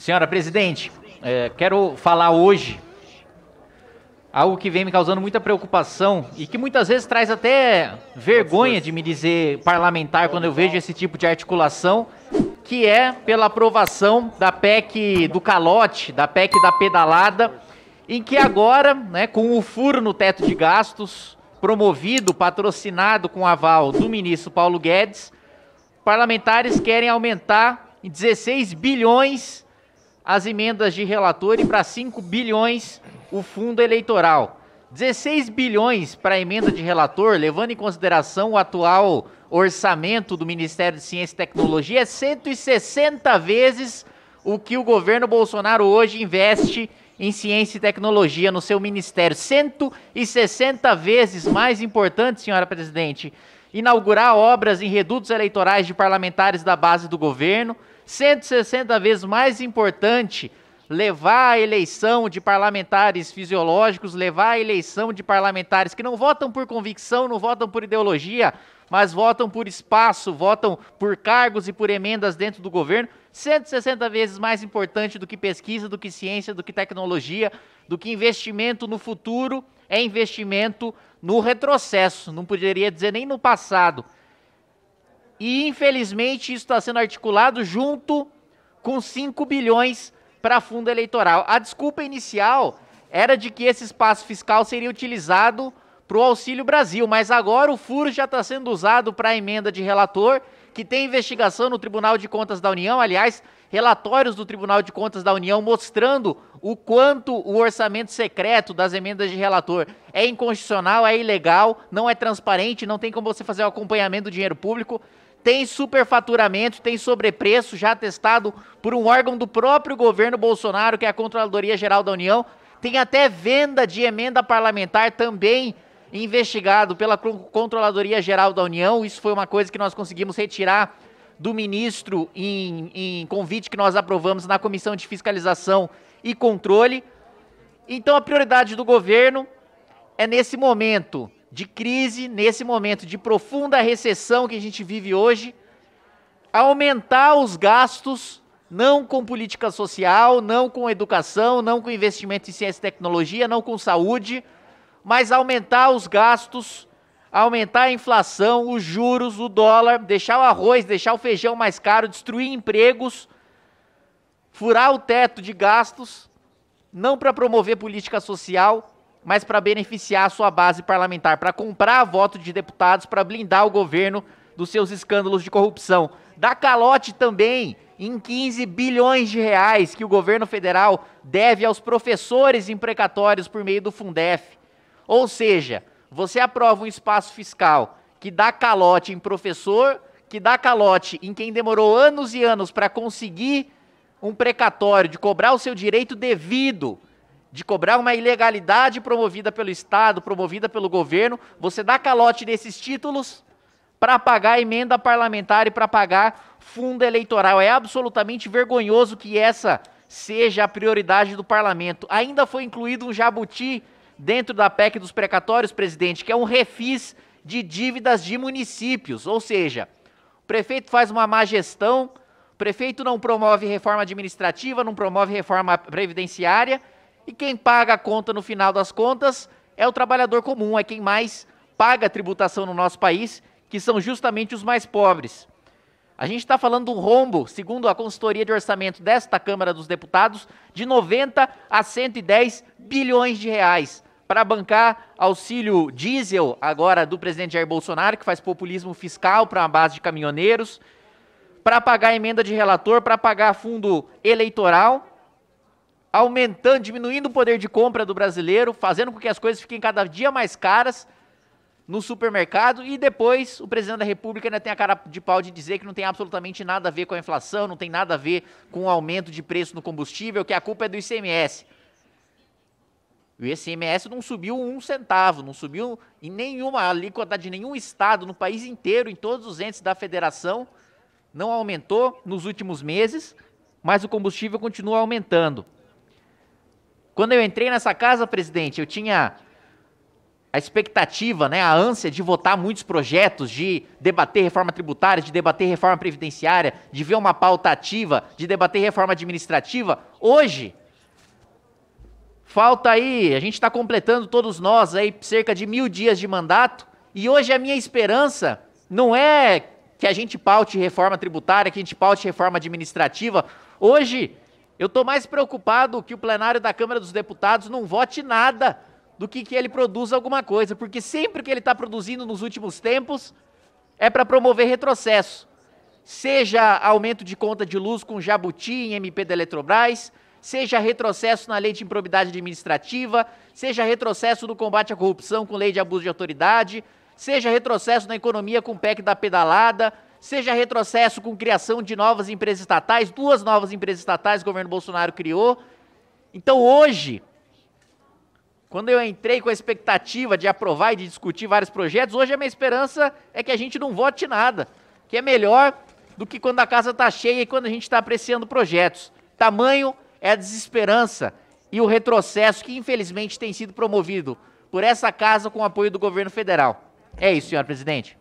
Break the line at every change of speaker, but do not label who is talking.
Senhora presidente, é, quero falar hoje algo que vem me causando muita preocupação e que muitas vezes traz até vergonha de me dizer parlamentar quando eu vejo esse tipo de articulação, que é pela aprovação da PEC do calote, da PEC da pedalada, em que agora, né, com o furo no teto de gastos, promovido, patrocinado com aval do ministro Paulo Guedes, parlamentares querem aumentar em 16 bilhões as emendas de relator e para 5 bilhões o fundo eleitoral. 16 bilhões para a emenda de relator, levando em consideração o atual orçamento do Ministério de Ciência e Tecnologia, é 160 vezes o que o governo Bolsonaro hoje investe em ciência e tecnologia no seu ministério. 160 vezes mais importante, senhora presidente, inaugurar obras em redutos eleitorais de parlamentares da base do governo, 160 vezes mais importante levar a eleição de parlamentares fisiológicos, levar a eleição de parlamentares que não votam por convicção, não votam por ideologia, mas votam por espaço, votam por cargos e por emendas dentro do governo, 160 vezes mais importante do que pesquisa, do que ciência, do que tecnologia, do que investimento no futuro, é investimento no retrocesso, não poderia dizer nem no passado. E infelizmente isso está sendo articulado junto com 5 bilhões para fundo eleitoral. A desculpa inicial era de que esse espaço fiscal seria utilizado para o Auxílio Brasil, mas agora o furo já está sendo usado para a emenda de relator, que tem investigação no Tribunal de Contas da União, aliás, relatórios do Tribunal de Contas da União mostrando o quanto o orçamento secreto das emendas de relator é inconstitucional, é ilegal, não é transparente, não tem como você fazer o acompanhamento do dinheiro público tem superfaturamento, tem sobrepreço já testado por um órgão do próprio governo Bolsonaro, que é a Controladoria Geral da União. Tem até venda de emenda parlamentar também investigado pela Controladoria Geral da União. Isso foi uma coisa que nós conseguimos retirar do ministro em, em convite que nós aprovamos na Comissão de Fiscalização e Controle. Então, a prioridade do governo é, nesse momento, de crise, nesse momento de profunda recessão que a gente vive hoje, aumentar os gastos, não com política social, não com educação, não com investimento em ciência e tecnologia, não com saúde, mas aumentar os gastos, aumentar a inflação, os juros, o dólar, deixar o arroz, deixar o feijão mais caro, destruir empregos, furar o teto de gastos, não para promover política social, mas para beneficiar a sua base parlamentar, para comprar voto de deputados, para blindar o governo dos seus escândalos de corrupção. Dá calote também em 15 bilhões de reais que o governo federal deve aos professores imprecatórios por meio do Fundef. Ou seja, você aprova um espaço fiscal que dá calote em professor, que dá calote em quem demorou anos e anos para conseguir um precatório, de cobrar o seu direito devido de cobrar uma ilegalidade promovida pelo Estado, promovida pelo governo, você dá calote nesses títulos para pagar emenda parlamentar e para pagar fundo eleitoral. É absolutamente vergonhoso que essa seja a prioridade do parlamento. Ainda foi incluído um jabuti dentro da PEC dos precatórios, presidente, que é um refis de dívidas de municípios, ou seja, o prefeito faz uma má gestão, o prefeito não promove reforma administrativa, não promove reforma previdenciária, e quem paga a conta no final das contas é o trabalhador comum, é quem mais paga a tributação no nosso país, que são justamente os mais pobres. A gente está falando de um rombo, segundo a consultoria de orçamento desta Câmara dos Deputados, de 90 a 110 bilhões de reais para bancar auxílio diesel agora do presidente Jair Bolsonaro, que faz populismo fiscal para uma base de caminhoneiros, para pagar emenda de relator, para pagar fundo eleitoral aumentando, diminuindo o poder de compra do brasileiro, fazendo com que as coisas fiquem cada dia mais caras no supermercado e depois o presidente da República ainda tem a cara de pau de dizer que não tem absolutamente nada a ver com a inflação, não tem nada a ver com o aumento de preço no combustível, que a culpa é do ICMS. O ICMS não subiu um centavo, não subiu em nenhuma alíquota de nenhum estado no país inteiro, em todos os entes da federação, não aumentou nos últimos meses, mas o combustível continua aumentando. Quando eu entrei nessa casa, presidente, eu tinha a expectativa, né, a ânsia de votar muitos projetos, de debater reforma tributária, de debater reforma previdenciária, de ver uma pauta ativa, de debater reforma administrativa. Hoje, falta aí, a gente está completando todos nós aí cerca de mil dias de mandato, e hoje a minha esperança não é que a gente paute reforma tributária, que a gente paute reforma administrativa. Hoje, eu estou mais preocupado que o plenário da Câmara dos Deputados não vote nada do que que ele produza alguma coisa, porque sempre que ele está produzindo nos últimos tempos é para promover retrocesso. Seja aumento de conta de luz com jabuti em MP da Eletrobras, seja retrocesso na lei de improbidade administrativa, seja retrocesso no combate à corrupção com lei de abuso de autoridade, seja retrocesso na economia com o PEC da pedalada, seja retrocesso com criação de novas empresas estatais, duas novas empresas estatais o governo Bolsonaro criou. Então hoje, quando eu entrei com a expectativa de aprovar e de discutir vários projetos, hoje a minha esperança é que a gente não vote nada, que é melhor do que quando a casa está cheia e quando a gente está apreciando projetos. Tamanho é a desesperança e o retrocesso que infelizmente tem sido promovido por essa casa com o apoio do governo federal. É isso, senhor presidente.